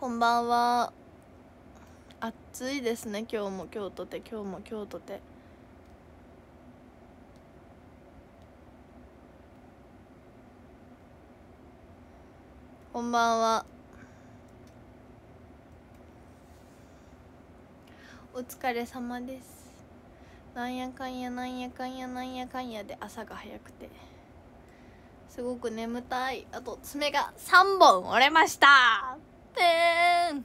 こんばんは暑いですね今日も京都で今日も京都でこんばんはお疲れ様ですなんやかんやなんやかんやなんやかんやで朝が早くてすごく眠たいあと爪が3本折れましたペん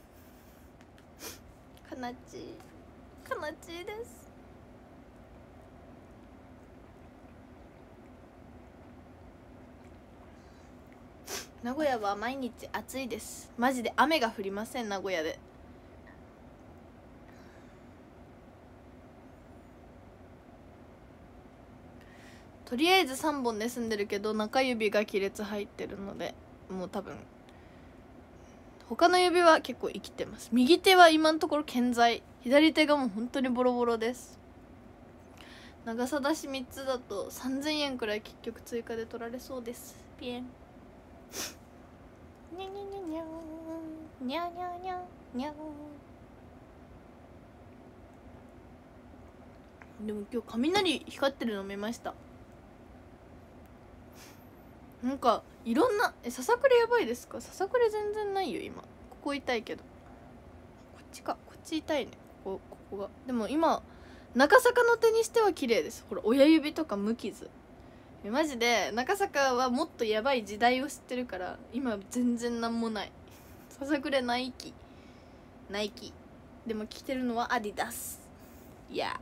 悲しい悲しいです名古屋は毎日暑いですマジで雨が降りません名古屋でとりあえず3本で済んでるけど中指が亀裂入ってるのでもう多分他の指は結構生きてます右手は今のところ健在左手がもう本当にボロボロです長さ出し3つだと3000円くらい結局追加で取られそうですピエンニャニャニャニャニャニャニャニャでも今日雷光ってるの見ましたなんかいろんなえささくれやばいですかささくれ全然ないよ今ここ痛いけどこっちかこっち痛いねここここがでも今中坂の手にしては綺麗ですほら親指とか無傷マジで中坂はもっとやばい時代を知ってるから今全然何もないささくれナイキナイキでも着てるのはアディダスいや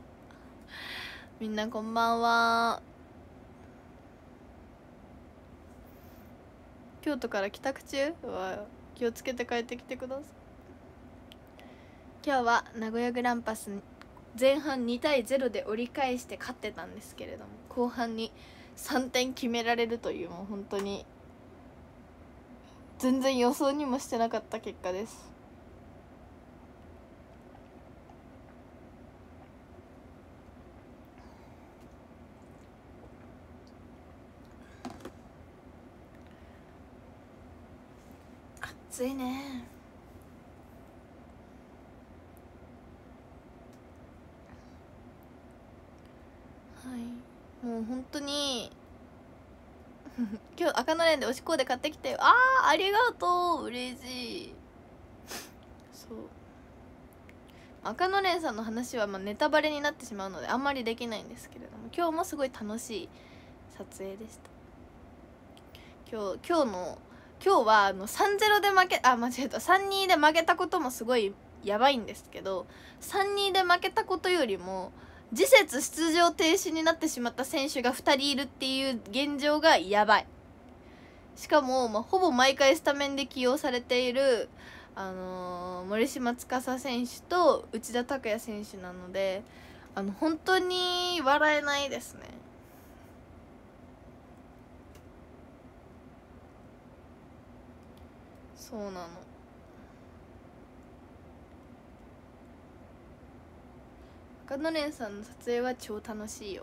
みんなこんばんは京都から帰宅中は気をつけて帰ってきてください今日は名古屋グランパス前半2対0で折り返して勝ってたんですけれども後半に3点決められるというもう本当に全然予想にもしてなかった結果です暑いねはいもう本当に 今日赤のレンでおしこで買ってきてああありがとう嬉しいそう赤のれんさんの話はまあネタバレになってしまうのであんまりできないんですけれども今日もすごい楽しい撮影でした今日今日の今日はあの3-0で負けあ間違えた3-2で負けたこともすごいやばいんですけど3-2で負けたことよりも次節出場停止になってしまった選手が2人いるっていう現状がやばいしかも、まあ、ほぼ毎回スタメンで起用されている、あのー、森島司選手と内田拓也選手なのであの本当に笑えないですね。そうなの赤のれんさんの撮影は超楽しいよ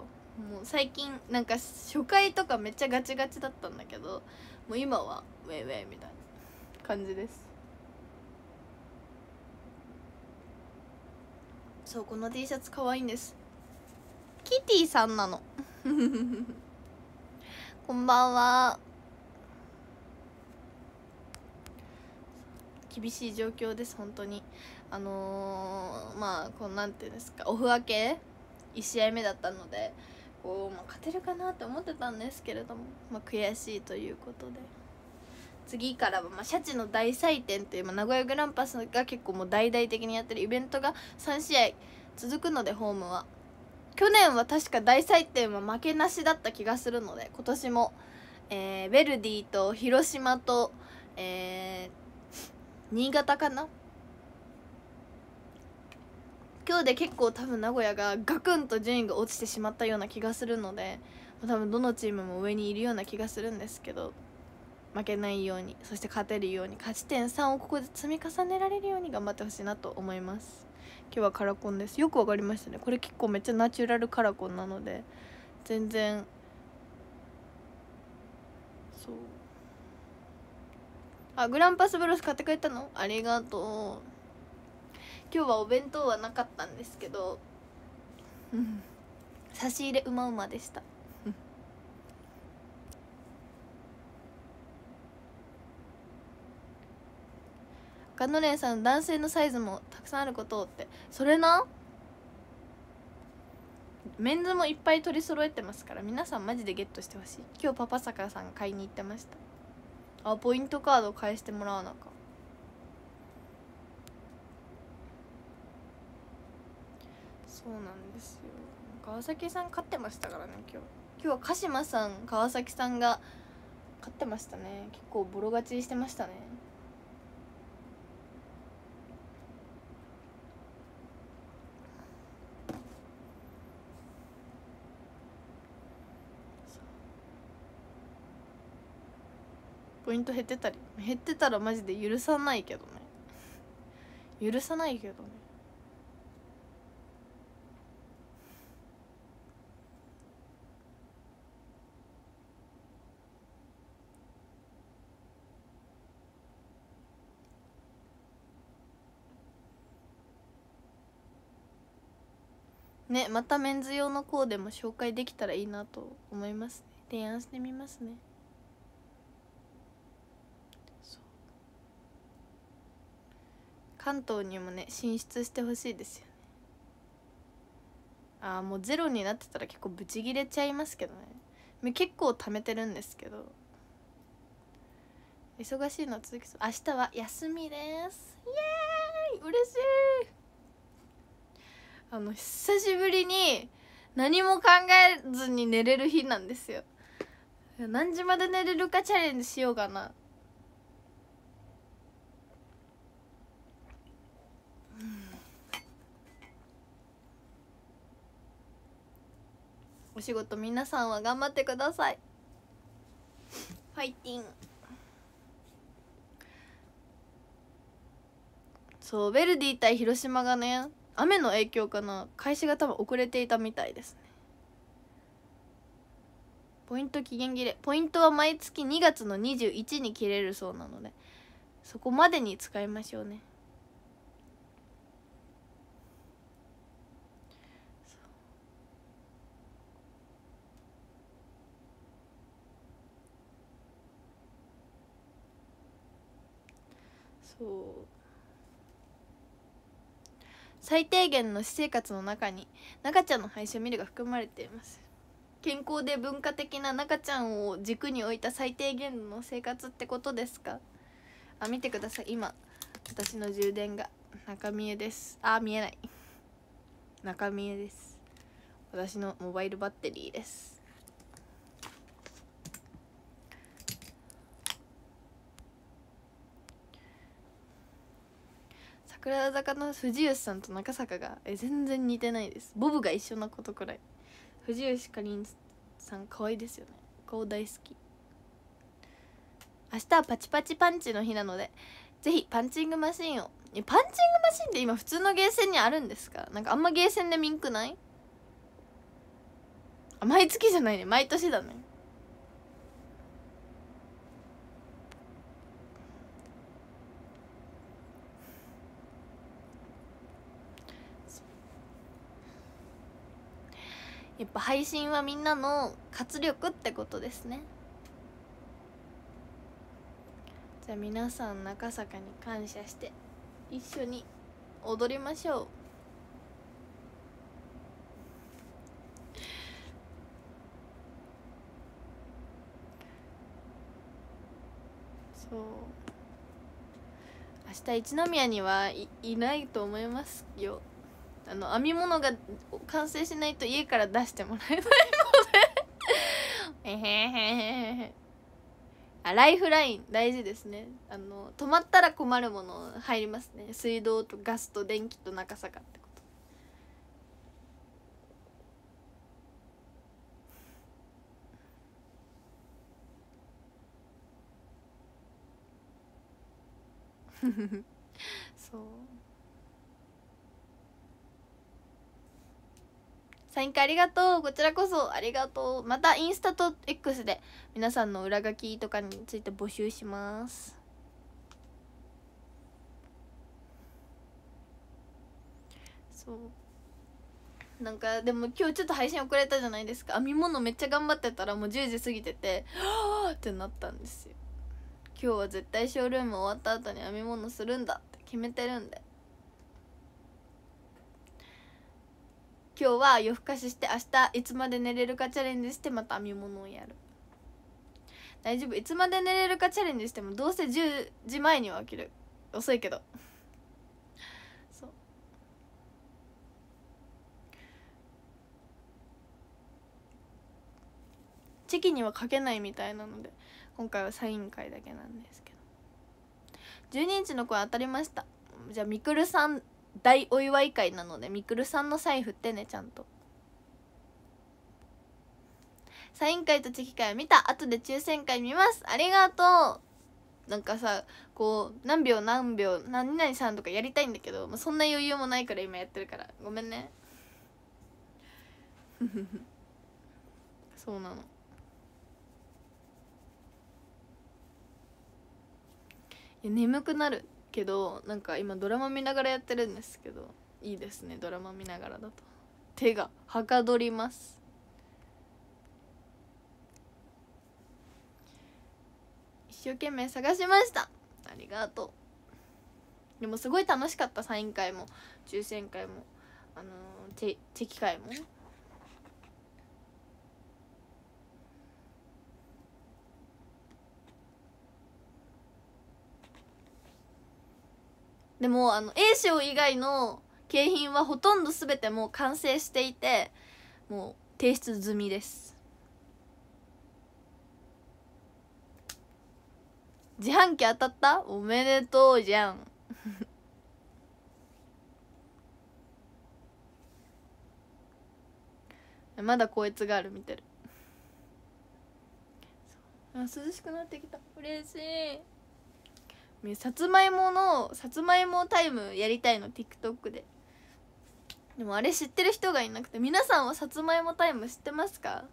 もう最近なんか初回とかめっちゃガチガチだったんだけどもう今はウェイウェイみたいな感じですそうこの T シャツ可愛いんですキティさんなの こんばんは厳しい状況です本当にあのー、まあこうなんていうんですかオフ明け1試合目だったのでこう、まあ、勝てるかなって思ってたんですけれども、まあ、悔しいということで次からは、まあ、シャチの大祭典という、まあ、名古屋グランパスが結構もう大々的にやってるイベントが3試合続くのでホームは去年は確か大祭典は負けなしだった気がするので今年も、えー、ェルディと広島とえー、新潟かな今日で結構多分名古屋がガクンと順位が落ちてしまったような気がするので多分どのチームも上にいるような気がするんですけど負けないようにそして勝てるように勝ち点3をここで積み重ねられるように頑張ってほしいなと思います今日はカラコンですよくわかりましたねこれ結構めっちゃナチュラルカラコンなので全然そうあグランパスブロス買ってくれたのありがとう今日はお弁当はなかったんですけど差し入れうまうまでしたガノレンさん男性のサイズもたくさんあることってそれなメンズもいっぱい取り揃えてますから皆さんマジでゲットしてほしい今日パパサカさん買いに行ってましたあポイントカード返してもらわなかそうなんですよ川崎さん勝ってましたからね今日今日は鹿島さん川崎さんが勝ってましたね結構ボロ勝ちしてましたねポイント減ってたり減ってたらマジで許さないけどね許さないけどねねまたメンズ用のコーデも紹介できたらいいなと思いますね提案してみますね関東にもね進出してほしいですよねああもうゼロになってたら結構ブチギレちゃいますけどね結構貯めてるんですけど忙しいの続きそう明日は休みですイエーイ嬉しいあの久しぶりに何も考えずに寝れる日なんですよ何時まで寝れるかチャレンジしようかなお仕事皆さんは頑張ってくださいファイティンそうヴェルディ対広島がね雨の影響かな開始が多分遅れていたみたいですねポイント期限切れポイントは毎月2月の21に切れるそうなのでそこまでに使いましょうね最低限の私生活の中に中ちゃんの配信を見るが含まれています健康で文化的な中ちゃんを軸に置いた最低限の生活ってことですかあ見てください今私の充電が中見えですあ見えない中見えです私のモバイルバッテリーです桜坂の藤吉さんと中坂がえ全然似てないですボブが一緒のことくらい藤吉かりんさん可愛いですよね顔大好き明日はパチパチパンチの日なのでぜひパンチングマシンをえパンチングマシンって今普通のゲーセンにあるんですかなんかあんまゲーセンでミンクないあ毎月じゃないね毎年だねやっぱ配信はみんなの活力ってことですねじゃあ皆さん中坂に感謝して一緒に踊りましょうそう明日一宮にはいいないと思いますよあの編み物が完成しないと家から出してもらえないのでえへへへあライフライン大事ですねあの止まったら困るもの入りますね水道とガスと電気と中坂ってことフフフそうサイン会ありがとうこちらこそありがとうまたインスタと X で皆さんの裏書きとかについて募集しますそうなんかでも今日ちょっと配信遅れたじゃないですか編み物めっちゃ頑張ってたらもう10時過ぎててはあってなったんですよ今日は絶対ショールーム終わった後に編み物するんだって決めてるんで今日は夜更かしして明日いつまで寝れるかチャレンジしてまた編み物をやる大丈夫いつまで寝れるかチャレンジしてもどうせ10時前には起きる遅いけどそうチェキには書けないみたいなので今回はサイン会だけなんですけど12日の声当たりましたじゃあみくるさん大お祝い会なのでみくるさんのサイン振ってねちゃんとサイン会とチェキ会を見た後で抽選会見ますありがとうなんかさこう何秒何秒何々さんとかやりたいんだけど、まあ、そんな余裕もないから今やってるからごめんねそうなのいや眠くなるけどなんか今ドラマ見ながらやってるんですけどいいですねドラマ見ながらだと手がはかどります一生懸命探しましたありがとうでもすごい楽しかったサイン会も抽選会もあのー、チェチェキ会もでもあの A 賞以外の景品はほとんど全てもう完成していてもう提出済みです自販機当たったおめでとうじゃん まだこいつがある見てるあ涼しくなってきた嬉しいさつまいものさつまいもタイムやりたいの TikTok ででもあれ知ってる人がいなくて皆さんはさつまいもタイム知ってますか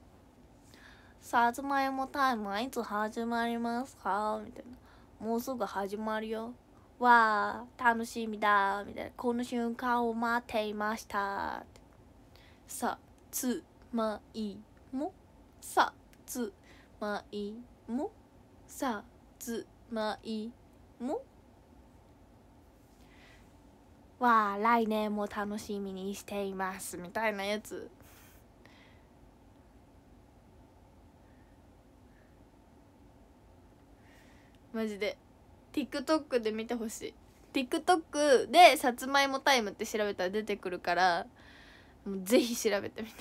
さつまいもタイムはいつ始まりますかみたいなもうすぐ始まるよわあ楽しみだみたいなこの瞬間を待っていましたさつまいもさつまいもさつまいももは来年も楽しみにしていますみたいなやつマジで TikTok で見てほしい TikTok でさつまいもタイムって調べたら出てくるからもうぜひ調べてみて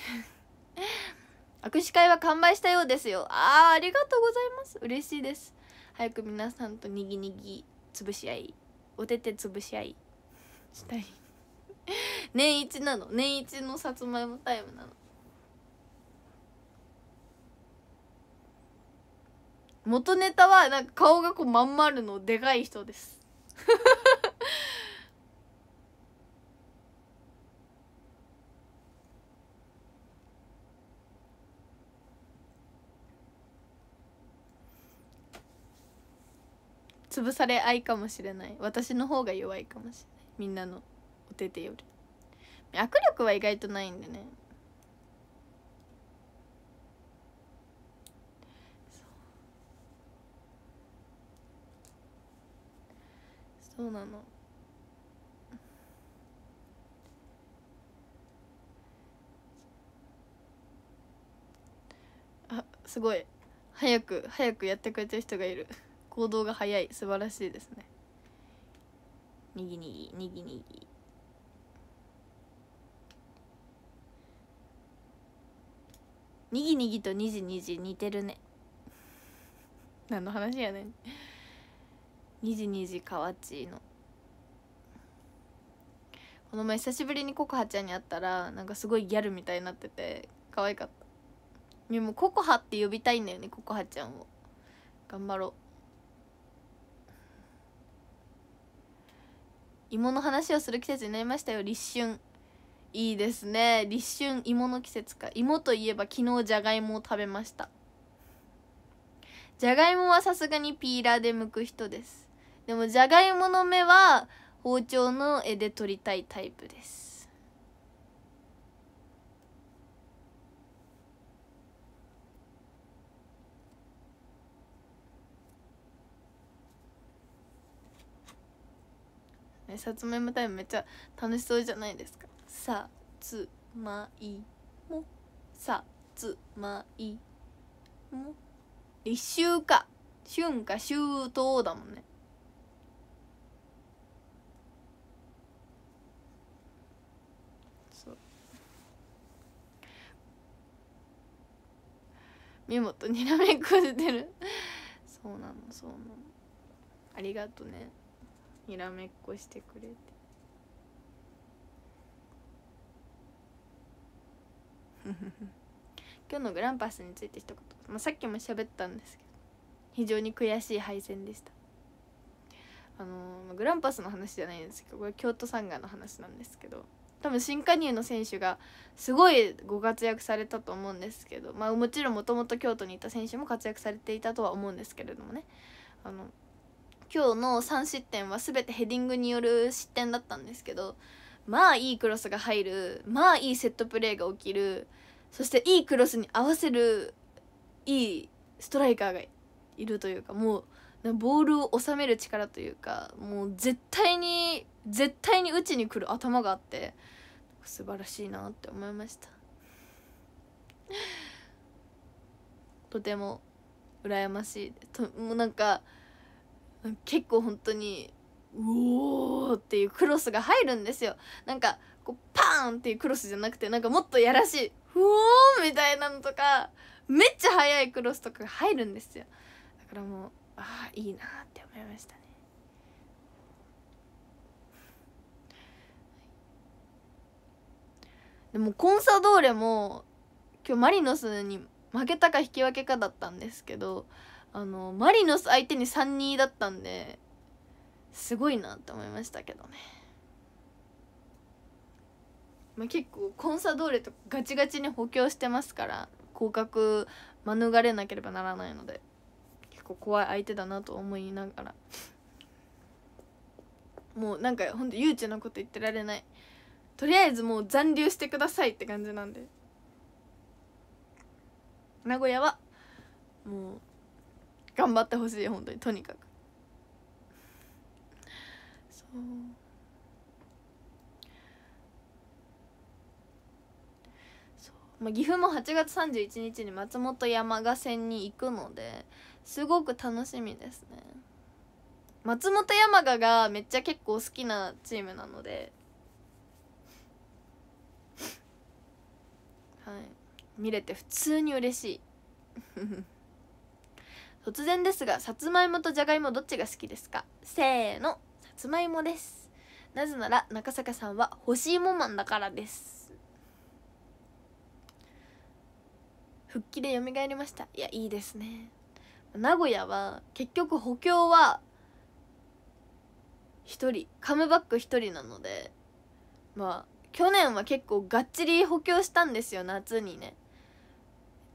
握手会は完売したようですよああありがとうございます嬉しいです早く皆さんとにぎにぎ潰し合いおてて潰し合いしたい年一なの年一のさつまいもタイムなの元ネタはなんか顔がこうまん丸のでかい人です潰され合いかもしれない私の方が弱いかもしれないみんなのお手手より握力は意外とないんでねそうなのあすごい早く早くやってくれてる人がいる行動が早い素晴らしいですねにぎにぎにぎにぎにぎとにじにじ似てるね何の話やねんにじにじかわちのこの前久しぶりにココハちゃんに会ったらなんかすごいギャルみたいになってて可愛かったでもココハって呼びたいんだよねココハちゃんを頑張ろう芋の話をする季節になりましたよ立春いいですね立春芋の季節か芋といえば昨日じゃがいもを食べましたじゃがいもはさすがにピーラーで剥く人ですでもじゃがいもの芽は包丁の柄で取りたいタイプですねさつまいもタイムめっちゃ楽しそうじゃないですかさつまいもさつまいも立秋か春か秋冬だもんねそう見事にらめっこ出てるそうなのそうなのありがとねにらめっこしてくれて。今日のグランパスについて一言、まあ、さっきも喋ったんですけど非常に悔しい敗戦でしたあのー、グランパスの話じゃないんですけどこれ京都サンガの話なんですけど多分新加入の選手がすごいご活躍されたと思うんですけど、まあ、もちろんもともと京都にいた選手も活躍されていたとは思うんですけれどもねあの今日の3失点は全てヘディングによる失点だったんですけどまあいいクロスが入るまあいいセットプレーが起きるそしていいクロスに合わせるいいストライカーがいるというかもうボールを収める力というかもう絶対に絶対に打ちに来る頭があって素晴らしいなって思いました とても羨ましいともうなんか結構本当にうおっていうクロスが入るんですよなんかこうパーンっていうクロスじゃなくてなんかもっとやらしいうおみたいなのとかめっちゃ速いクロスとかが入るんですよだからもうああいいなって思いましたねでもコンサドーレも今日マリノスに負けたか引き分けかだったんですけどあのマリノス相手に3人だったんですごいなって思いましたけどね、まあ、結構コンサドーレとガチガチに補強してますから降格免れなければならないので結構怖い相手だなと思いながらもうなんかほんと誘致なこと言ってられないとりあえずもう残留してくださいって感じなんで名古屋はもう頑張ってほしい本当にとにかくそうそうまあ岐阜も8月31日に松本山賀線に行くのですごく楽しみですね松本山賀がめっちゃ結構好きなチームなのではい見れて普通に嬉しい突然ですがさつまいもとじゃがいもどっちが好きですかせーのさつまいもですなぜなら中坂さんは干し芋マンだからです復帰で蘇りましたいやいいですね名古屋は結局補強は1人カムバック1人なのでまあ去年は結構がっちり補強したんですよ夏にね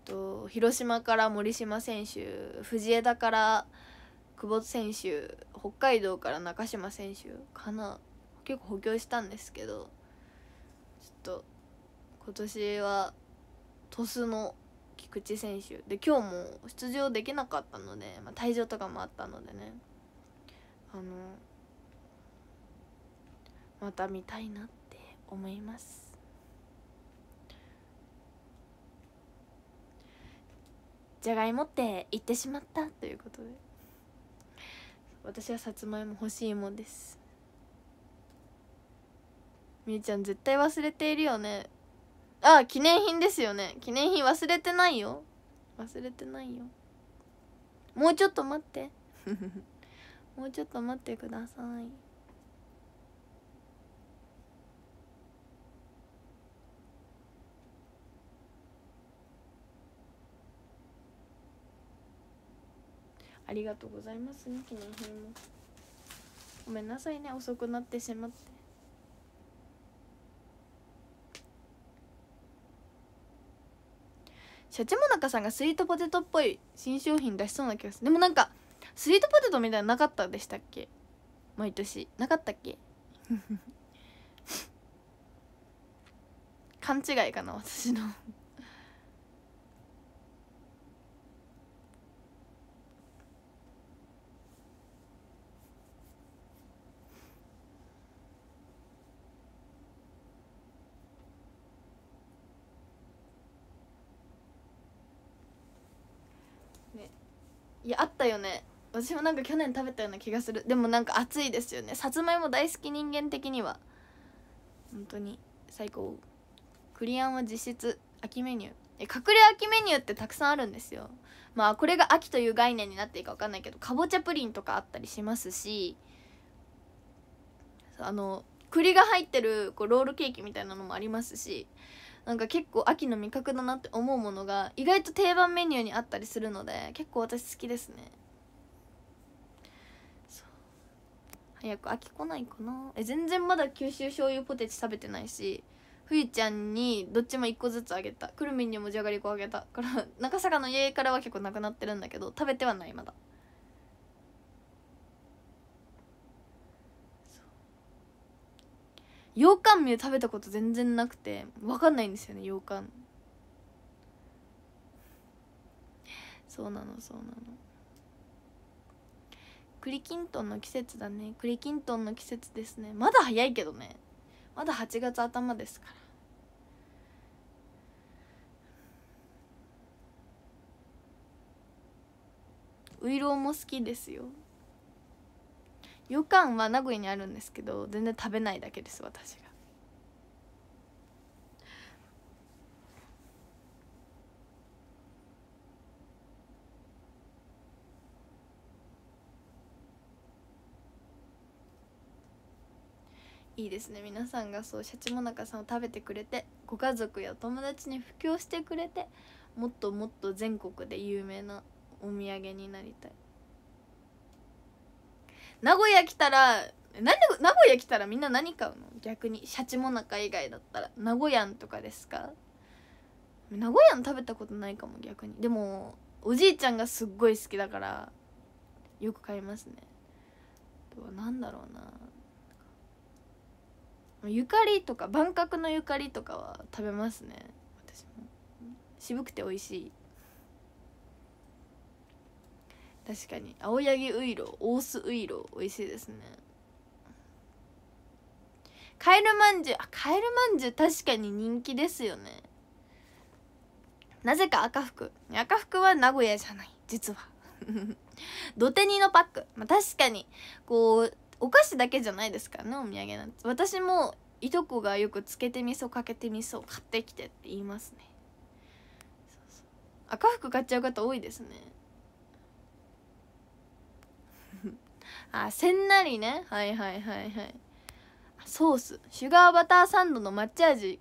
と広島から森島選手藤枝から久保選手北海道から中島選手かな結構補強したんですけどちょっと今年は鳥栖の菊池選手で今日も出場できなかったので、まあ、退場とかもあったのでねあのまた見たいなって思います。じゃがいもって言ってしまったということで私はさつまいも欲しいもんですみゆちゃん絶対忘れているよねあ記念品ですよね記念品忘れてないよ忘れてないよもうちょっと待って もうちょっと待ってくださいありがとうございますね記念品もごめんなさいね遅くなってしまってシャチモナカさんがスイートポテトっぽい新商品出しそうな気がするでもなんかスイートポテトみたいななかったでしたっけ毎年なかったっけ 勘違いかな私のったよね私もなんか去年食べたような気がするでもなんか暑いですよねさつまいも大好き人間的には本当に最高クリアンは実質秋メニューえ隠れ秋メニューってたくさんあるんですよまあこれが秋という概念になっていいか分かんないけどかぼちゃプリンとかあったりしますしあの栗が入ってるこうロールケーキみたいなのもありますしなんか結構秋の味覚だなって思うものが意外と定番メニューにあったりするので結構私好きですね早く秋来ないかなえ全然まだ九州醤油ポテチ食べてないしふいちゃんにどっちも1個ずつあげたくるみにもじゃがりこあげたから中坂の家からは結構なくなってるんだけど食べてはないまだ羊羹麺食べたこと全然なくて分かんないんですよね羊羹そうなのそうなの栗きんとんの季節だね栗きんとんの季節ですねまだ早いけどねまだ8月頭ですからういろうも好きですよよかんは名古屋にあるんですけど全然食べないだけです私がいいですね皆さんがそうシャチもなかさんを食べてくれてご家族やお友達に布教してくれてもっともっと全国で有名なお土産になりたい名古屋来たら名古屋来たらみんな何買うの逆にシャチモナカ以外だったら名古屋んとかですか名古屋ん食べたことないかも逆にでもおじいちゃんがすっごい好きだからよく買いますねなんだろうなゆかりとか万角のゆかりとかは食べますね私も渋くて美味しい確かに青柳ういろオースういろ美味しいですねカエルまんじゅうあカエルまんじゅう確かに人気ですよねなぜか赤服赤服は名古屋じゃない実は 土手煮のパック、まあ、確かにこうお菓子だけじゃないですからねお土産なんて私もいとこがよくつけてみそかけてみそ買ってきてって言いますね赤服買っちゃう方多いですねあせんなりねはいはいはいはいソースシュガーバターサンドの抹茶味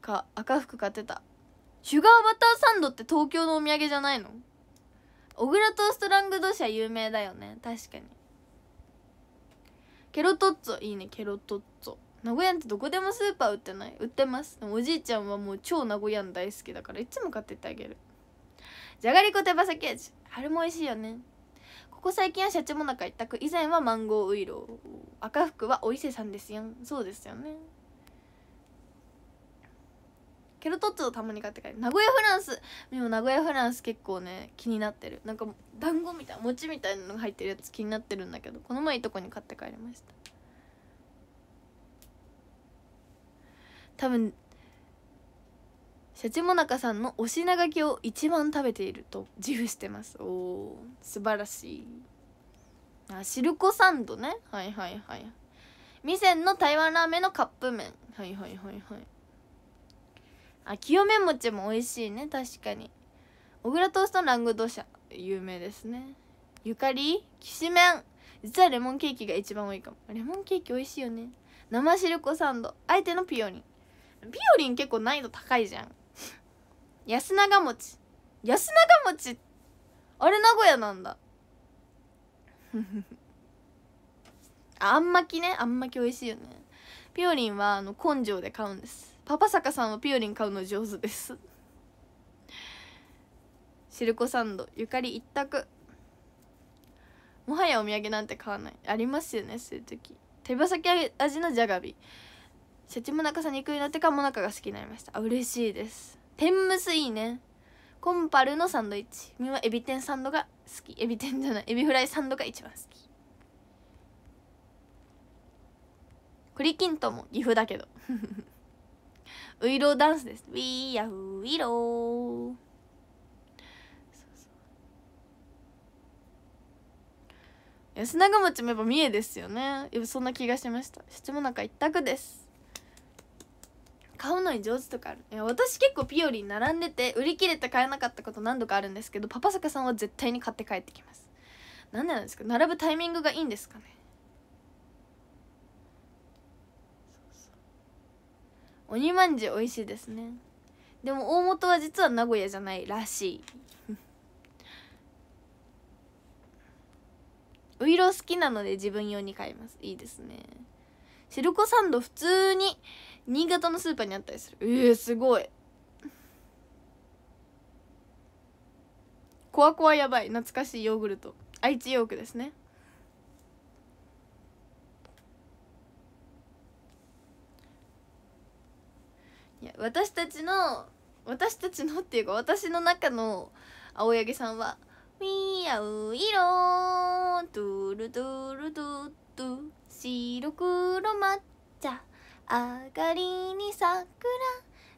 か赤服買ってたシュガーバターサンドって東京のお土産じゃないの小倉トーストラングドシャ有名だよね確かにケロトッツォいいねケロトッツォ名古屋ってどこでもスーパー売ってない売ってますおじいちゃんはもう超名古屋大好きだからいつも買ってってあげるじゃがりこ手羽先味あれも美味しいよねここ最近はシャチモナカ一択以前はマンゴーウイロー赤福はお伊勢さんですよそうですよねケロトッツォたまに買って帰る名古屋フランスでも名古屋フランス結構ね気になってるなんか団子みたい餅みたいなのが入ってるやつ気になってるんだけどこの前いとこに買って帰りました多分シャチモナカさんのお品書きを一番食べていると自負してますおお素晴らしいあシルコサンドねはいはいはい味仙の台湾ラーメンのカップ麺はいはいはいはいあ清め餅も美味しいね確かに小倉トーストラングドシャ有名ですねゆかりきしめん実はレモンケーキが一番多いかもレモンケーキ美味しいよね生シルコサンド相手のピオリンピオリン結構難易度高いじゃん安永餅安永餅あれ名古屋なんだ あんまきねあんまき美味しいよねぴよりんはあの根性で買うんですパパ坂さんはぴよりん買うの上手ですシルコサンドゆかり一択もはやお土産なんて買わないありますよねそういう時手羽先味のじゃがびシャチモなかさ肉になってかもなかが好きになりましたあ嬉しいです天むすいいねコンパルのサンドイッチみんなエビ天サンドが好きエビ天じゃないエビフライサンドが一番好き栗きんとも岐阜だけど ウイローダンスですウィーヤフーウイロー安永町もやっぱ三重ですよねそんな気がしました質問なんか一択です買うのに上手とかある私結構ピオリに並んでて売り切れて買えなかったこと何度かあるんですけどパパ坂さんは絶対に買って帰ってきます何でなんですか並ぶタイミングがいいんですかね鬼まんじゅう美味しいですねでも大本は実は名古屋じゃないらしい ウイロ好きなので自分用に買いますいいですねシルコサンド普通に新潟のスーパーにあったりするえー、すごいコアコアやばい懐かしいヨーグルト愛知ヨークですねいや私たちの私たちのっていうか私の中の青柳さんは「みあう色トゥルトゥルトゥトゥ白黒マッあかりに桜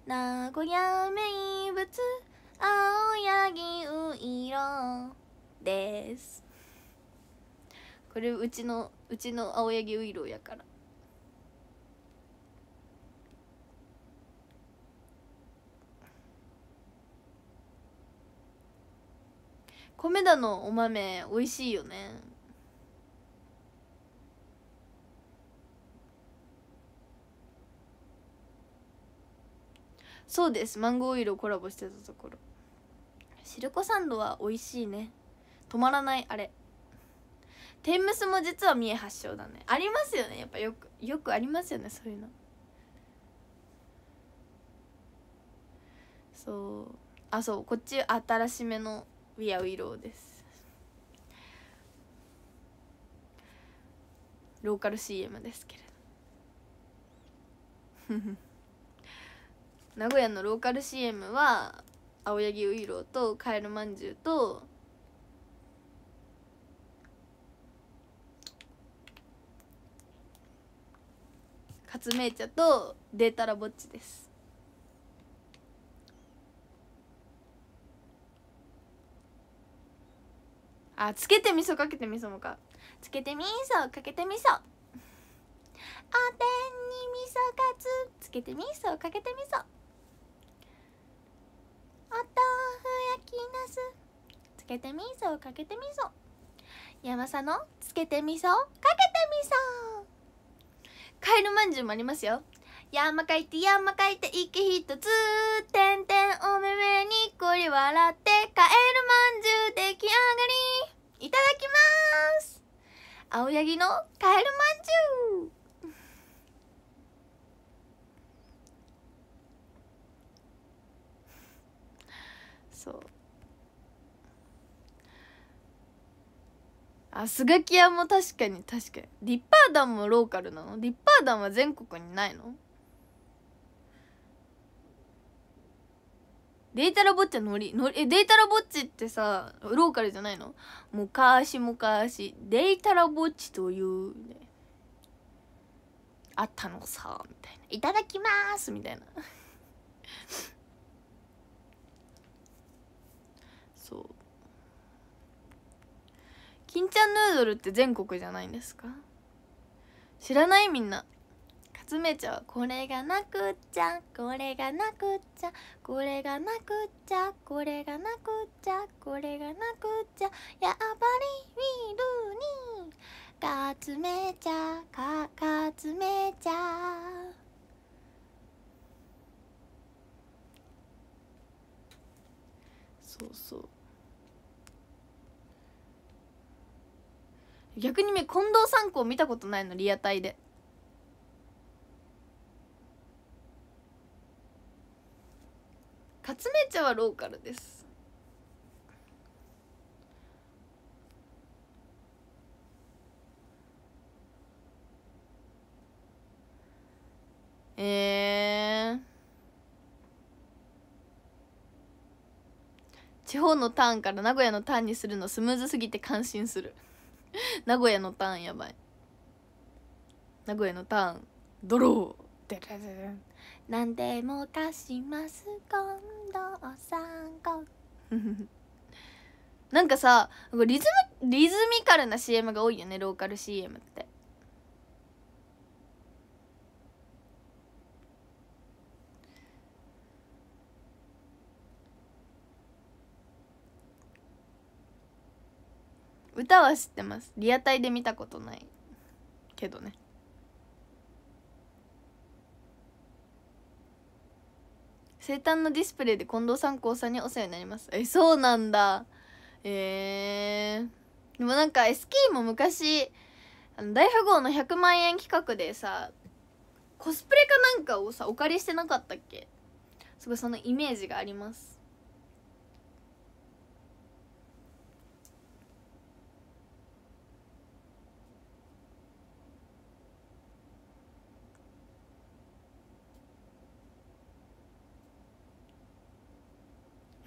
名古屋名物青柳ういろですこれうちのうちの青柳ういろやから米田のお豆美味しいよねそうですマンゴーオイルをコラボしてたところシルコサンドは美味しいね止まらないあれ天むすも実は三重発祥だねありますよねやっぱよくよくありますよねそういうのそうあそうこっち新しめの「ウィアウィロー」ですローカル CM ですけれど名古屋のローカル CM は青柳ういろうとカエルまんじゅうとカツメイチャとデータラぼっちですあつけてみそかけてみそもかつけてみそかけてみそおでんにみそかつつけてみそかけてみそお豆腐焼きなすつけてみそかけてみそ山佐のつけてみそかけてみそカエルまんじゅうもありますよ山かいて山かいて息ひとつてんてんおめめにっこり笑ってカエルまんじゅう出来上がりいただきます青柳のカエルまんじゅうそうあスガキ屋も確かに確かにリッパー団もローカルなのリッパー団は全国にないのデータラボッチはノリノリえデータラボッチってさローカルじゃないの昔昔データラボッチという、ね、あったのさみたいな「いただきます」みたいな金ちゃんヌードルって全国じゃないんですか知らないみんな勝めちゃうこれがなくっちゃこれがなくっちゃこれがなくっちゃこれがなくっちゃこれがなくっちゃやっぱりウィルにかつめちゃかかつめちゃそうそう逆にね近藤三校見たことないのリアタイでカツメ茶はローカルですえー、地方のターンから名古屋のターンにするのスムーズすぎて感心する名古屋のターンやばい名古屋のターンドローででで何でも貸します今度さんこ なんかさリズムリズミカルな CM が多いよねローカル CM って歌は知ってますリアタイで見たことないけどね生誕のディスプレイで近藤三光さんにお世話になりますえそうなんだえー、でもなんか S キーも昔あの大富豪の100万円企画でさコスプレかなんかをさお借りしてなかったっけすごいそのイメージがあります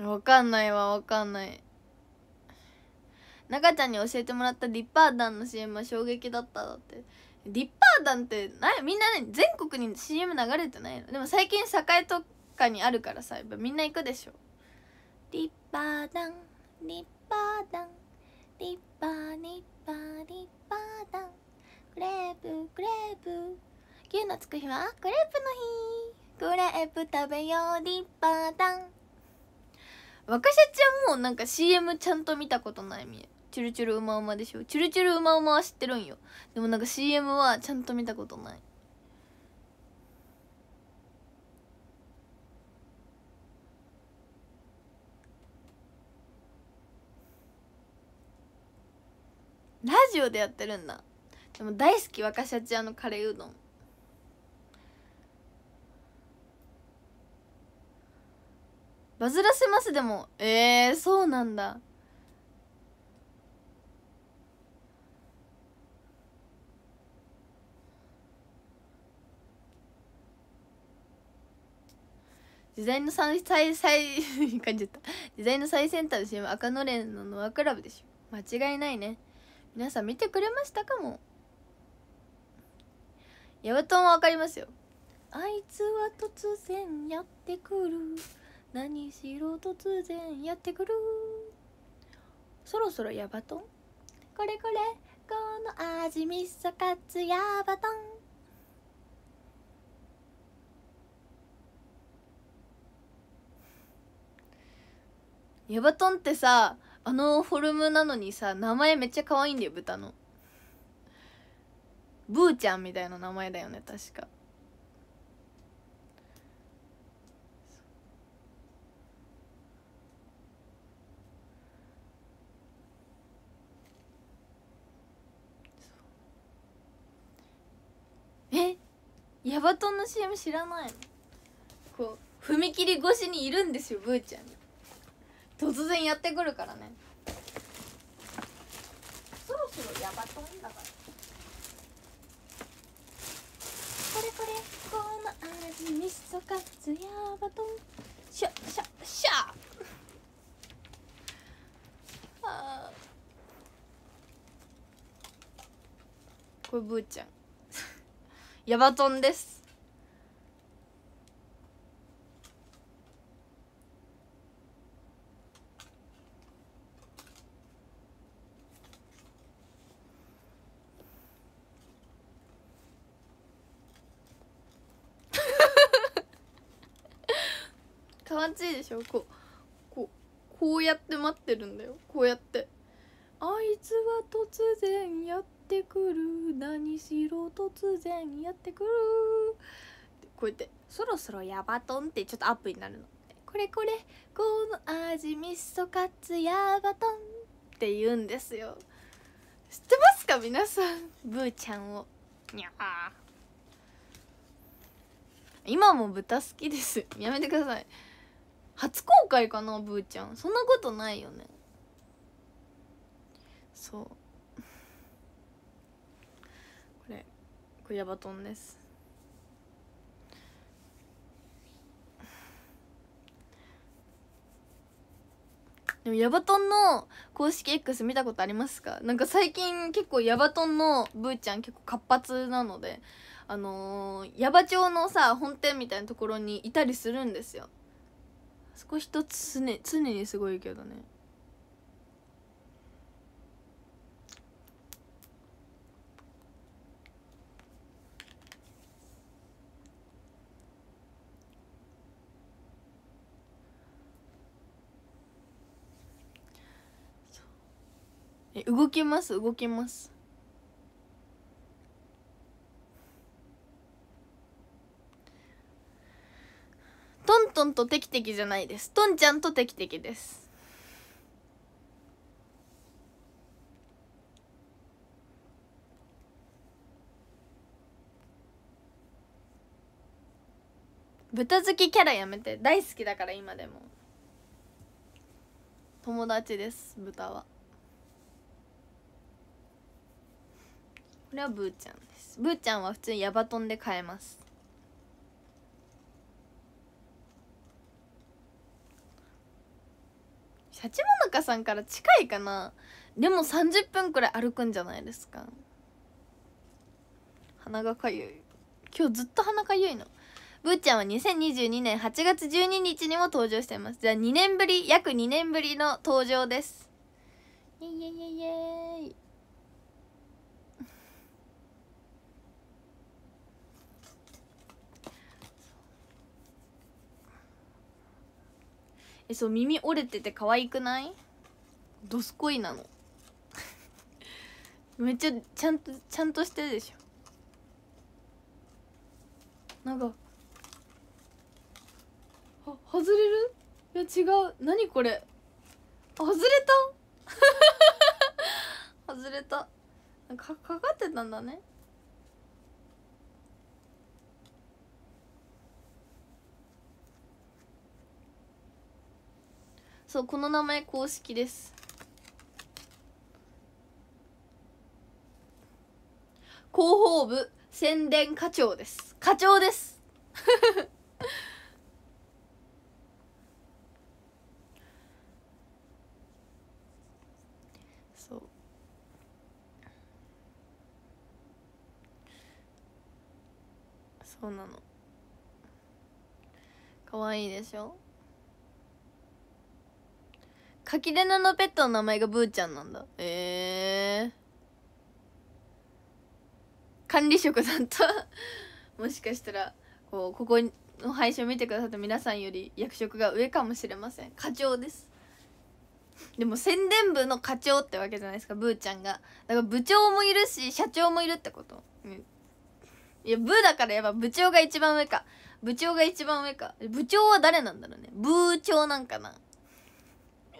わかんないわわかんない中ちゃんに教えてもらったディッパー団の CM は衝撃だっただってディッパー団ってなみんなね全国に CM 流れてないのでも最近栄とかにあるからさやっぱみんな行くでしょディッパー団ディッパー団ディッパーディッパーディッパー団クレープクレープ牛のつく日はクレープの日クレープ食べようディッパー団若シちゃんもなんか CM ちゃんと見たことないみえチュルチュルうまうまでしょチュルチュルうまうまは知ってるんよでもなんか CM はちゃんと見たことないラジオでやってるんだでも大好き若シちゃんのカレーうどんバズらせますでもえー、そうなんだ時代の最最最感じた時代の最先端の CM 赤のれんのノアクラブでしょ間違いないね皆さん見てくれましたかもヤバトンはわかりますよあいつは突然やってくる何しろ突然やってくるそろそろヤバトンこれこれこの味味噌カツヤバトンヤバトンってさあのフォルムなのにさ名前めっちゃ可愛いんだよ豚のブーちゃんみたいな名前だよね確かヤバトンの CM 知らないのこう踏切越しにいるんですよブーちゃん突然やってくるからねそろそろヤバトンだからこれこれこの味味噌カツヤバトンシャシャシャあこれブーちゃんヤバトンですか わちいでしょこうこうこうやって待ってるんだよこうやって。突然やってくるこうやってそろそろヤバトンってちょっとアップになるのこれこれこの味味噌カツヤバトンって言うんですよ知ってますか皆さんブーちゃんをにゃー今も豚好きですやめてください初公開かなブーちゃんそんなことないよねそうこれヤバトンですでもヤバトンの公式 X 見たことありますかなんか最近結構ヤバトンのブーちゃん結構活発なのであのー、ヤバ町のさ本店みたいなところにいたりするんですよそこ人つね常にすごいけどねえ動きます動きますトントンとテキテキじゃないですトンちゃんとテキテキです豚好きキャラやめて大好きだから今でも友達です豚は。これはブーちゃんですブーちゃんは普通にヤバトンで買えますシャチモナカさんから近いかなでも30分くらい歩くんじゃないですか鼻がかゆい今日ずっと鼻かゆいのブーちゃんは2022年8月12日にも登場してますじゃあ2年ぶり約2年ぶりの登場ですイエイエイエイえそう耳折れてて可愛くないドスこいなの めっちゃちゃんとちゃんとしてるでしょなんかあ外れるいや違う何これ外れた 外れたかかかってたんだねそうこの名前公式です広報部宣伝課長です課長です そうそうなの可愛いでしょ柿でのペットの名前がブーちゃんなんだへえー、管理職さんともしかしたらこうここの配信を見てくださった皆さんより役職が上かもしれません課長ですでも宣伝部の課長ってわけじゃないですかブーちゃんがだから部長もいるし社長もいるってこと、うん、いやブーだからやっぱ部長が一番上か部長が一番上か部長は誰なんだろうね部長なんかな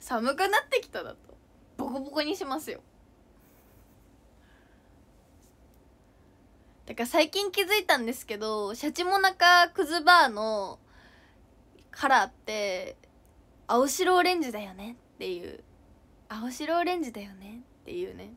寒くなってきただとボコボコにしますよだから最近気づいたんですけどシャチモナカクズバーのカラーって青白オレンジだよねっていう青白オレンジだよねっていうね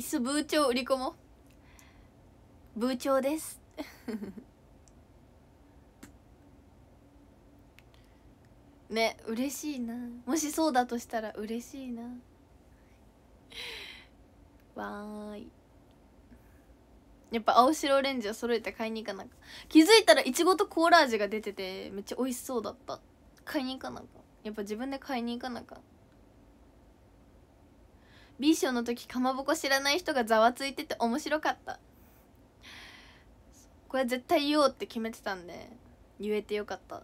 椅子ブーチョ売り込もブーチョです ね嬉しいなもしそうだとしたら嬉しいなわーいやっぱ青白オレンジを揃えて買いに行かなか気づいたらいちごとコーラ味が出ててめっちゃ美味しそうだった買いに行かなかやっぱ自分で買いに行かなか B 賞の時かまぼこ知らない人がざわついてて面白かったこれ絶対言おうって決めてたんで言えてよかった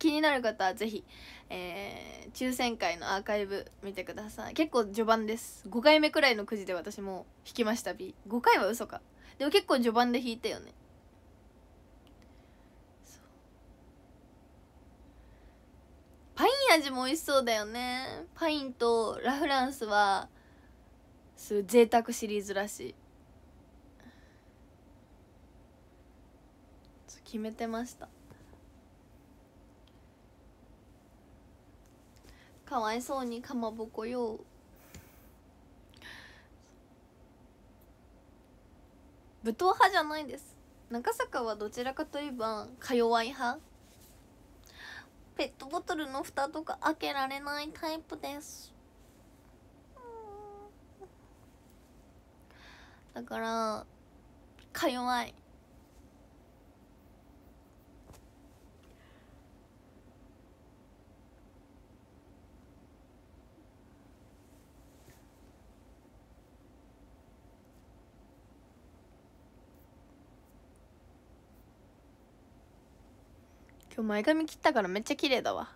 気になる方は是非、えー、抽選会のアーカイブ見てください結構序盤です5回目くらいのくじで私も引きました B5 回は嘘かでも結構序盤で引いたよね味も美味しそうだよねパインとラフランスはすい贅沢シリーズらしい決めてましたかわいそうにかまぼこよ武闘派じゃないです中坂はどちらかといえばか弱い派ペットボトルの蓋とか開けられないタイプですだからか弱い今日前髪切ったからめっちゃ綺麗だわ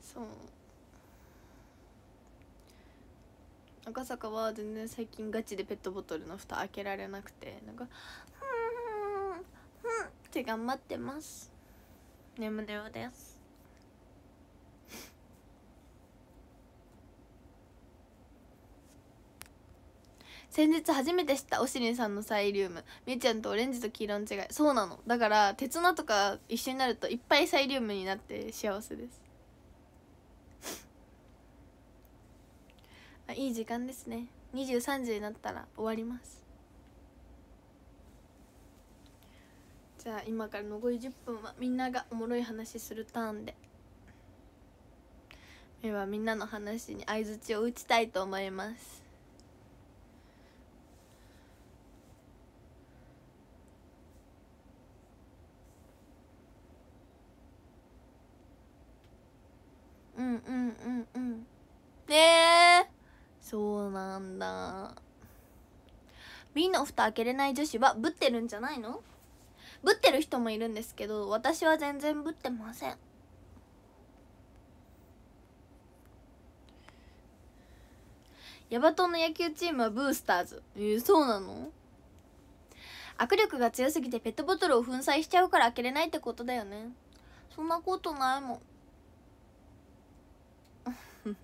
そう赤坂は全然最近ガチでペットボトルの蓋開けられなくてなんか「って頑張ってますねむねむです先日初めて知ったおしりんさんのサイリウムみーちゃんとオレンジと黄色の違いそうなのだから鉄菜とか一緒になるといっぱいサイリウムになって幸せですあいい時間ですね23時になったら終わりますじゃあ今から残り10分はみんながおもろい話するターンでではみんなの話に相づちを打ちたいと思いますうんうんうんうんねえそうなんだ瓶の蓋開けれない女子はぶってるんじゃないのぶってる人もいるんですけど私は全然ぶってませんヤバトンの野球チームはブースターズえー、そうなの握力が強すぎてペットボトルを粉砕しちゃうから開けれないってことだよねそんなことないもん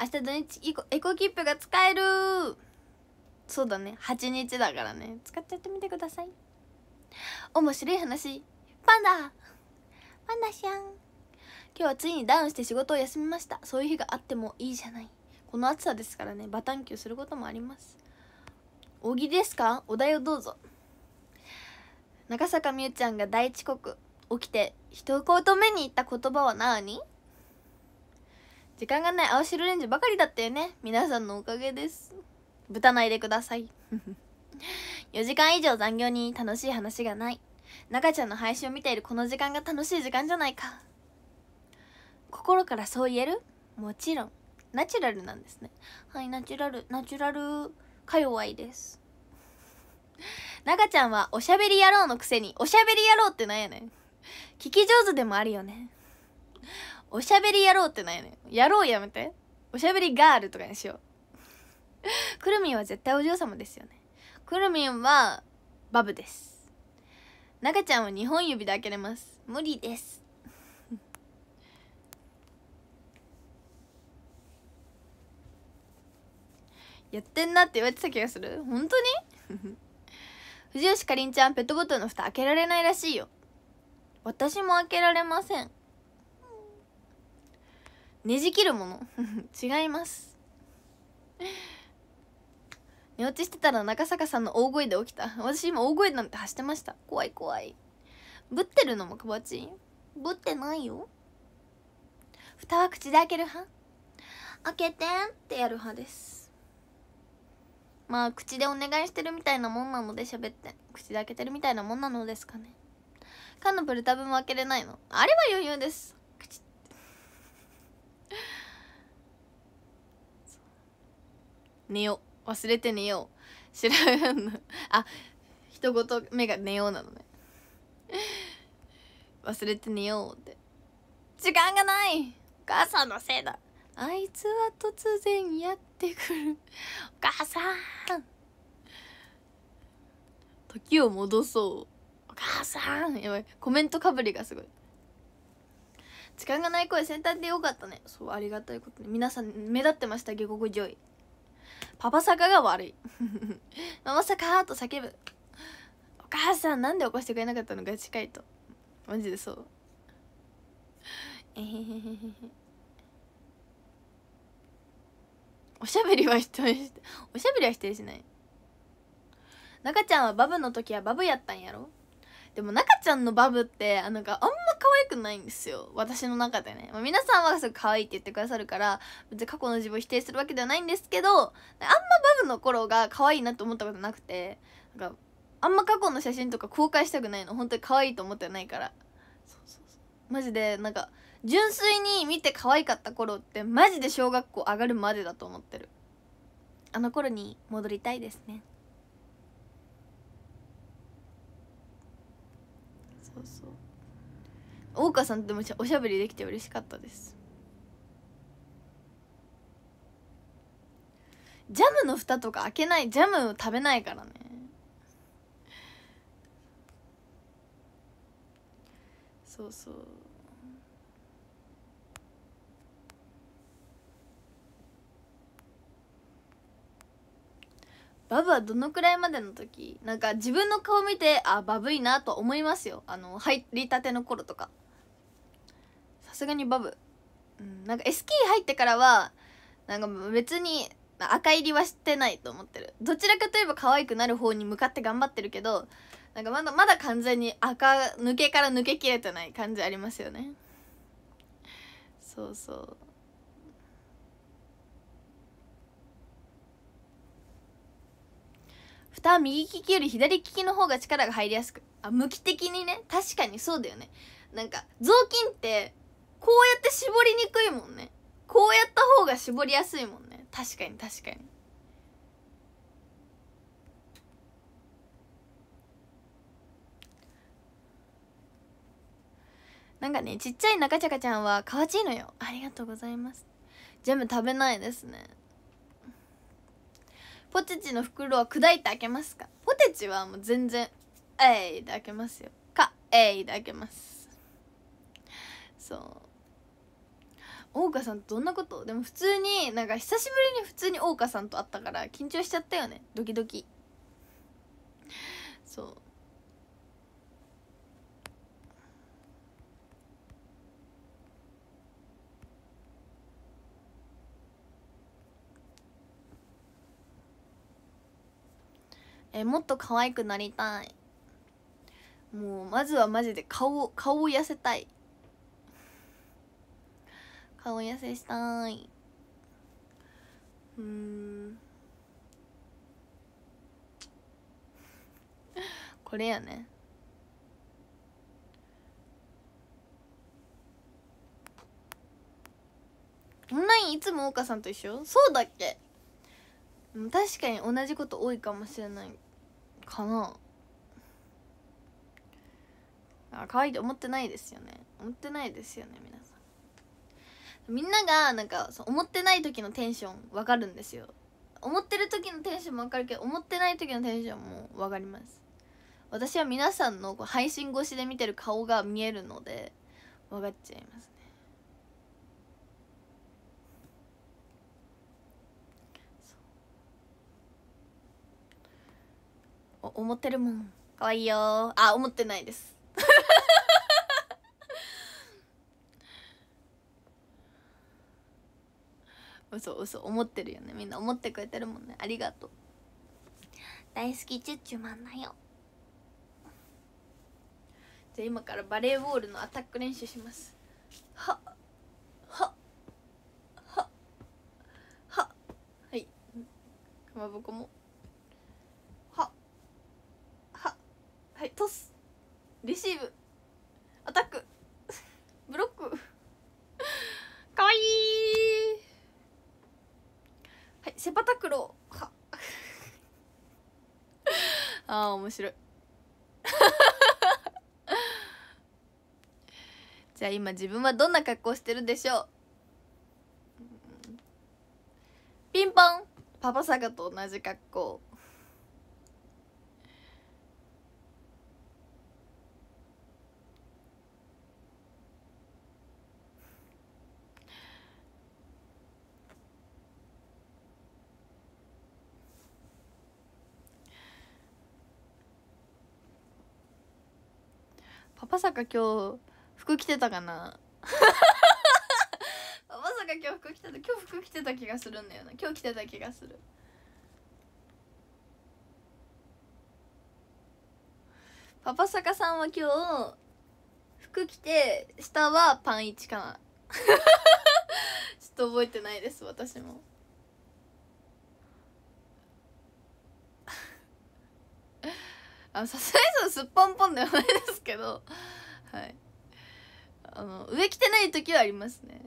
明日土日エコ切符が使えるそうだね8日だからね使っちゃってみてください面白い話パンダパンダシゃん今日はついにダウンして仕事を休みましたそういう日があってもいいじゃないこの暑さですからねバタンキューすることもあります小木ですかお題をどうぞ中坂美羽ちゃんが大遅刻起きて人をこう止めに行った言葉は何時間がない青白レンジばかりだったよね皆さんのおかげですぶたないでください4時間以上残業に楽しい話がない中ちゃんの配信を見ているこの時間が楽しい時間じゃないか心からそう言えるもちろんナチュラルなんですねはいナチュラルナチュラルか弱いです中ちゃんはおしゃべり野郎のくせにおしゃべり野郎ってなんやねん聞き上手でもあるよねおしゃべり野郎ってなんやねん野郎やめておしゃべりガールとかにしようくるみんは絶対お嬢様ですよねくるみんはバブです中ちゃんは2本指で開けれます無理です やってんなって言われてた気がする本当に 藤吉かりんちゃんペットボトルの蓋開けられないらしいよ私も開けられませんねじ切るもの 違います寝落ちしてたら中坂さんの大声で起きた私今大声なんて走ってました怖い怖いぶってるのもくばちんぶってないよ蓋は口で開ける派開けてってやる派ですまあ口でお願いしてるみたいなもんなので喋って口で開けてるみたいなもんなのですかねかのプルたぶも開けれないのあれは余裕です口寝よう忘れて寝よう知らんのあ一言目が寝ようなのね忘れて寝ようって時間がないお母さんのせいだあいつは突然やってくるお母さん時を戻そうお母さんやばいコメントかぶりがすごい時間がない声先端でよかったねそうありがたいことに皆さん目立ってました下克上位パパ坂が悪いママ坂と叫ぶお母さんなんで起こしてくれなかったのが近い」とマジでそうえへへへへおしゃべりは否定しておしゃべりは否定しない中ちゃんはバブの時はバブやったんやろでも中ちゃんのバブってあなんかあんま可愛くないんですよ私の中でね、まあ、皆さんはすごい可愛いって言ってくださるから別に過去の自分を否定するわけではないんですけどあんまバブの頃が可愛いなって思ったことなくてなんかあんま過去の写真とか公開したくないの本当に可愛いと思ってないからそうそうそうマジでなんか純粋に見て可愛かった頃ってマジで小学校上がるまでだと思ってるあの頃に戻りたいですねそうそう大川さんでもおしゃべりできて嬉しかったですジャムの蓋とか開けないジャムを食べないからねそうそうバブはどのくらいまでの時なんか自分の顔見てあバブいなと思いますよあの入りたての頃とかさすがにバブ、うん、なんか SK 入ってからはなんか別に赤入りはしてないと思ってるどちらかといえば可愛くなる方に向かって頑張ってるけどなんかまだまだ完全に赤抜けから抜けきれてない感じありますよねそうそうた右利きより左利きの方が力が入りやすくあ向き的にね確かにそうだよねなんか雑巾ってこうやって絞りにくいもんねこうやった方が絞りやすいもんね確かに確かになんかねちっちゃい中ちゃかちゃんはかわちいのよありがとうございますジャム食べないですねポテチの袋は砕いて開けますかポテチはもう全然「えい」で開けますよか「えい」で開けますそう桜花さんどんなことでも普通になんか久しぶりに普通に桜花さんと会ったから緊張しちゃったよねドキドキそうえもっと可愛くなりたいもうまずはマジで顔顔を痩せたい顔痩せしたいうんこれやねオンラインいつも岡さんと一緒そうだっけ確かに同じこと多いかもしれないかなあ可愛いと思ってないですよね思ってないですよね皆さんみんながなんか思ってない時のテンションわかるんですよ思ってる時のテンションもわかるけど思ってない時のテンションも分かります私は皆さんの配信越しで見てる顔が見えるので分かっちゃいます思ってるもん可愛いいよあ思ってないです 嘘嘘思ってるよねみんな思ってくれてるもんねありがとう大好きチュッチュマンだよじゃあ今からバレーボールのアタック練習しますははっはっはっはいかまぼこもはいトスレシーブアタック ブロック かわいいはいセパタクローは あー面白いじゃあ今自分はどんな格好してるでしょうピンポンパパサガと同じ格好パパ坂今日服着てたかな パパ坂今日服着てた今日服着てた気がするんだよな今日着てた気がするパパ坂さんは今日服着て下はパンイチかな ちょっと覚えてないです私も。あさすがにそのすっぽんぽんではないですけどはいあの上着てない時はありますね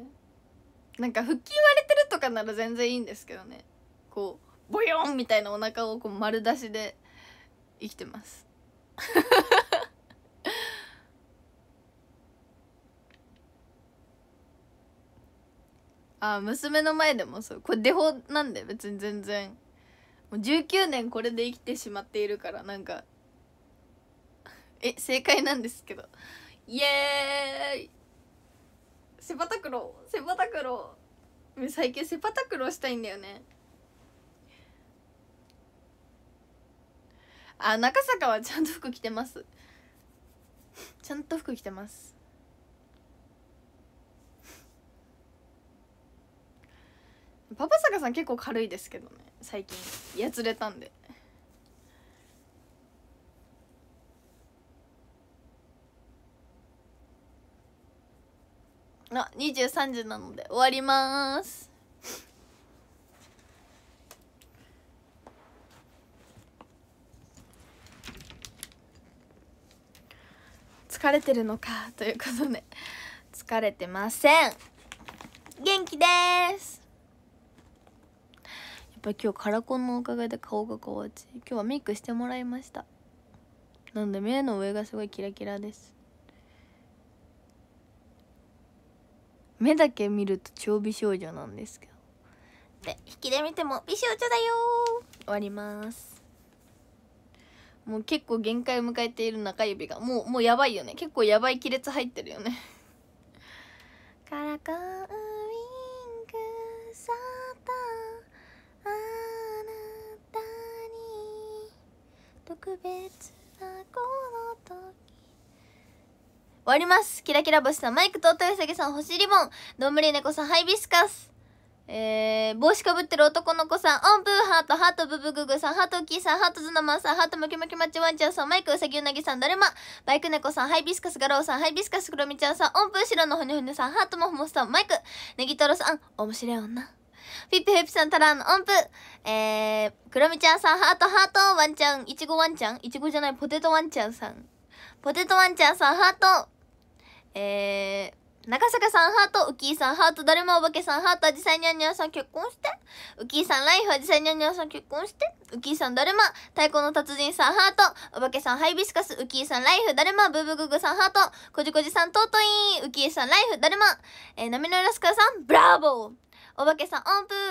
なんか腹筋割れてるとかなら全然いいんですけどねこうボヨンみたいなお腹をこう丸出しで生きてます あ娘の前でもそうこれデフォなんで別に全然もう19年これで生きてしまっているからなんかえ正解なんですけどイエーイセパタクロセパタクロ最近セパタクロしたいんだよねあ中坂はちゃんと服着てますちゃんと服着てますパパ坂さん結構軽いですけどね最近やつれたんであ23時なので終わります疲れてるのかということで疲れてません元気ですやっぱり今日カラコンのおかげで顔が変わち今日はメイクしてもらいましたなんで目の上がすごいキラキラです目だけ見ると超美少女なんですけどで引きで見ても美少女だよ終わりますもう結構限界を迎えている中指がもうもうやばいよね結構やばい亀裂入ってるよねカラコンウィングサタあなたに特別なこの時わります。キラキラ星さん、マイクと豊崎さん、星リボン。どんぶり猫さん、ハイビスカス。えー、帽子かぶってる男の子さん、音符ハート、ハートブブググさん、ハートキーさん、ハートズナマンさん、ハートムキムキマッチワンちゃんさん、マイクうさぎうなぎさん、だるま、バイク猫さん、ハイビスカスガロウさん、ハイビスカスクロミちゃんさん、音符白のほにょほにさん、ハートもふもさん、マイク、ネギトロさん、面白い女。ピッピヘピさんタラーの音符。えー、クロミちゃんさん、ハートハート、ワンちゃん、いちごワンちゃんいちごじゃない、ポテトワンちゃんさん。ポテトワンちゃんさん、ハート。えー、長坂さんハート、ウキーさんハート、だるまおばけさんハート、あじさいにゃんにゃんさん結婚して、ウキーさんライフ、あじさいにゃんにゃんさん結婚して、ウキーさんだるま、太鼓の達人さんハート、おばけさんハイビスカス、ウキーさんライフ、だるま、ブーブググさんハート、こじこじさんトートイン、ウキーさんライフ、だるま、えー、なみのラスカさん、ブラボーおばけさん、音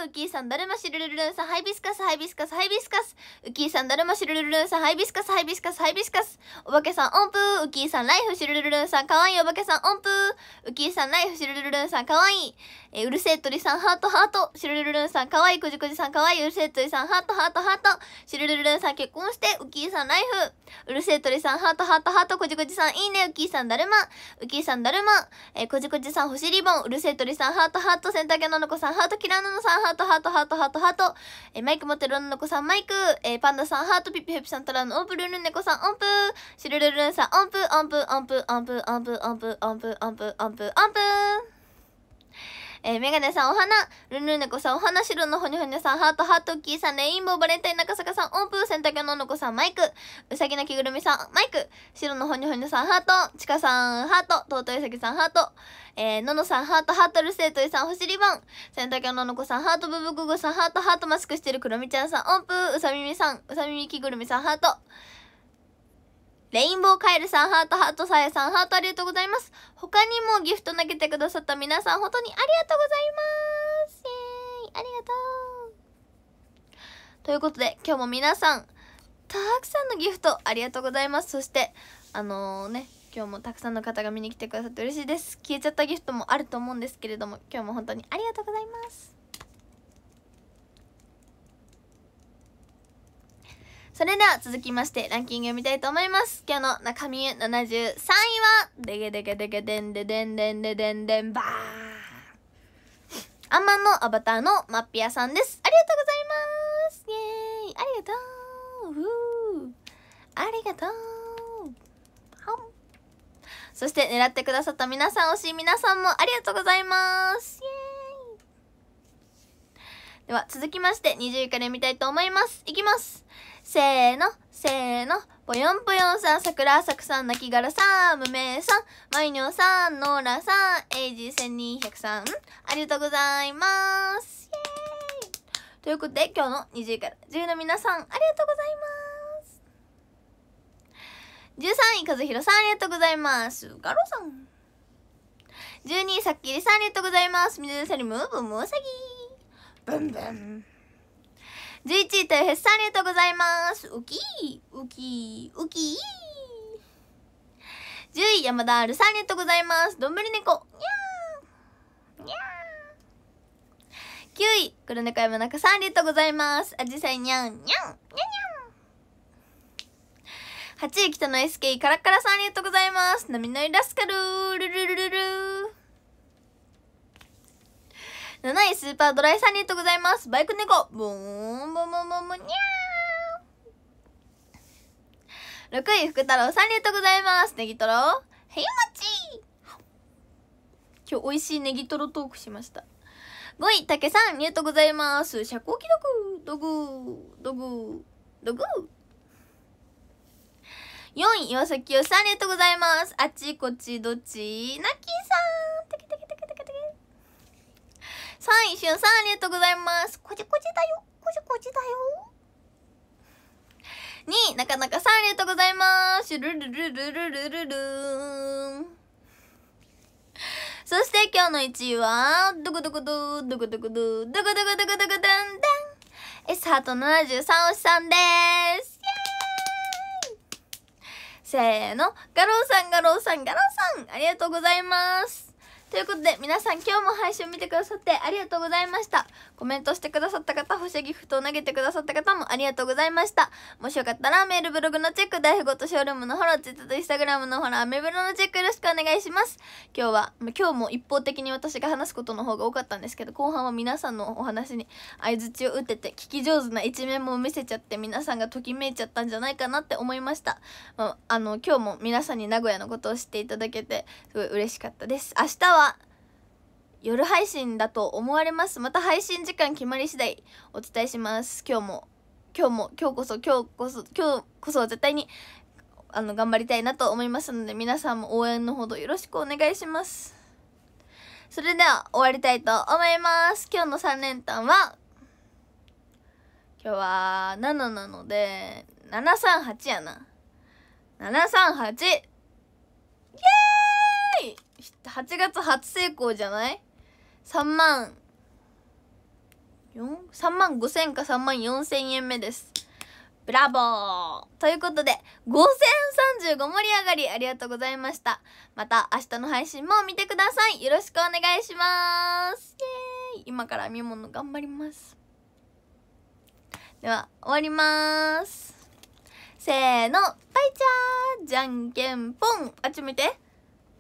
符、ウキーさん、だるましるるるんさん、ハイビスカス、ハイビスカス、ハイビスカス、ウキーさん、だるましるるるんさん、ハイビスカス、ハイビスカス、ハイビスカス、おばけさん、音符、ウキーさん、ライフ、しるるるんさん、かわいいおばけさん、音符、ウキーさん、ライフ、しるるるんさん、かわいい。えー、うるせえ鳥さん、ハート、ハート。シュルルルンさん、かわいい。くじくじさん、かわいい。うるせえ鳥さん、ハート、ハート、ハート。シュルルルンさん、結婚して。ウキーさん、ライフ。うるせえ鳥さん、ハート、ハート、ハート。くじくじさん、いいね。ウキーさん、だるま。ウキーさん、だるま。えー、くじくじさん、星リボン。うるせえ鳥さん、ハート、ハート。洗濯ののこさん、ハート、キラノノさん、ハート、ハート、ハート、ハート、ハート。えー、マイク持ってるののこさん、マイク。えー、パンダさん、ハート、ピピヘピさん、トラのオンプ、ルルンネコさん、オンプ。シルルルルンさん、オンプ、オンプ、オンプ、オンプ、オンプ、オンプ、オンプ、オンプ、オンプ、オンプ。えー、メガネさんお花、ルンルンネコさんお花、白のほにほにさん、ハート、ハートキーさん、レインボー、バレンタイン、中坂さん、オープン、洗濯ののこさん、マイク、うさぎの着ぐるみさん、マイク、白のほにほにさん、ハート、ちかさん、ハート、とうとうさぎさん、ハート、えー、ののさん、ハート、ハートルセイトイさん、星リボン、洗濯ののこさん、ハート、ブブググさん、ハート、ハートマスクしてるくろみちゃんさん、オープン、うさみみさん、うさみみ着ぐるみさん、ハート、レインボーカエルさん、ハート、ハート、さやさん、ハートありがとうございます。他にもギフト投げてくださった皆さん、本当にありがとうございますイェーイありがとうということで、今日も皆さん、たくさんのギフトありがとうございます。そして、あのー、ね、今日もたくさんの方が見に来てくださって嬉しいです。消えちゃったギフトもあると思うんですけれども、今日も本当にありがとうございます。それでは続きましてランキング見たいと思います今日の中身73位はでげでげでげでんででんでんででんでんばーアンマンのアバターのマッピアさんですありがとうございますイェーイありがとうありがとうそして狙ってくださった皆さん推し皆さんもありがとうございますイェーイでは続きまして20位から見たいと思いますいきますせーの、せーの。ぽよんぽよんさん、桜浅くさん、泣きがらさん、無名さん、まいにょさん、ノーラさん、エイジ1200さん、ありがとうございます。イェーイということで、今日の20位から10位の皆さん、ありがとうございます。13位、和弘さん、ありがとうございます。ガロさん。12位、さっきりさん、ありがとうございます。水セリム、ブムーサギ。ブンブン。11位とヘッサありがとうございますウキーウキーウキー10位山田あるさんありがとうございますどんぶり猫にゃーにゃー9位黒猫山中さんありがとうございますあじさいにゃんにゃんにゃんにゃん8位北の SK カラッカラさんありがとうございます波乗りラスカルルルルルル7位、スーパードライさんありがとうございます。バイク猫、ボーン、ボンボンボンボン、にゃー。6位、福太郎さん、ありがとうございます。ネギトロ、へいまち今日、美味しいネギトロトークしました。5位、竹さん、ありがとうございます。遮光器ドドグー、ドグー、ドグー。4位、岩崎よさん、ありがとうございます。あっちこっちどっち、なきさん。3位、しゅんさんありがとうございます。こじこじだよ。こじこじだよ。2位、なかなかさんありがとうございます。ルルルルルルルルーン。そして今日の1位は、どこどこど、どこどこど、どこどこどこどこどんンん。ン。スハート73推しさんでーイせーの、ガローさん、ガローさん、ガローさん、ありがとうございます。ということで皆さん今日も配信見てくださってありがとうございましたコメントしてくださった方星ギフトを投げてくださった方もありがとうございましたもしよかったらメールブログのチェック大富豪とショールームのフォローツイッターとインスタグラムのフォローアメブロのチェックよろしくお願いします今日は今日も一方的に私が話すことの方が多かったんですけど後半は皆さんのお話に相槌を打ってて聞き上手な一面も見せちゃって皆さんがときめいちゃったんじゃないかなって思いました、まあ、あの今日も皆さんに名古屋のことを知っていただけてすごい嬉しかったです明日はは夜配信だと思われますまた配信時間決まり次第お伝えします今日も今日も今日こそ今日こそ今日こそ絶対にあの頑張りたいなと思いますので皆さんも応援のほどよろしくお願いしますそれでは終わりたいと思います今日の3連単は今日は7なので738やな738イエーイ8月初成功じゃない3万3万5000か3万4000円目ですブラボーということで5035盛り上がりありがとうございましたまた明日の配信も見てくださいよろしくお願いしますイエーイ今から編み物頑張りますでは終わりますせーのバイチャーじゃんけんぽんあっち向いて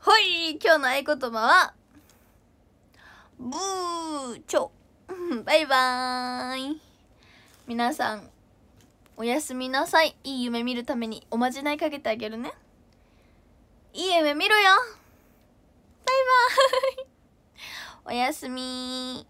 はい今日の合言葉はブーチョ バイバーイ皆さんおやすみなさいいい夢見るためにおまじないかけてあげるねいい夢見ろよバイバーイ おやすみ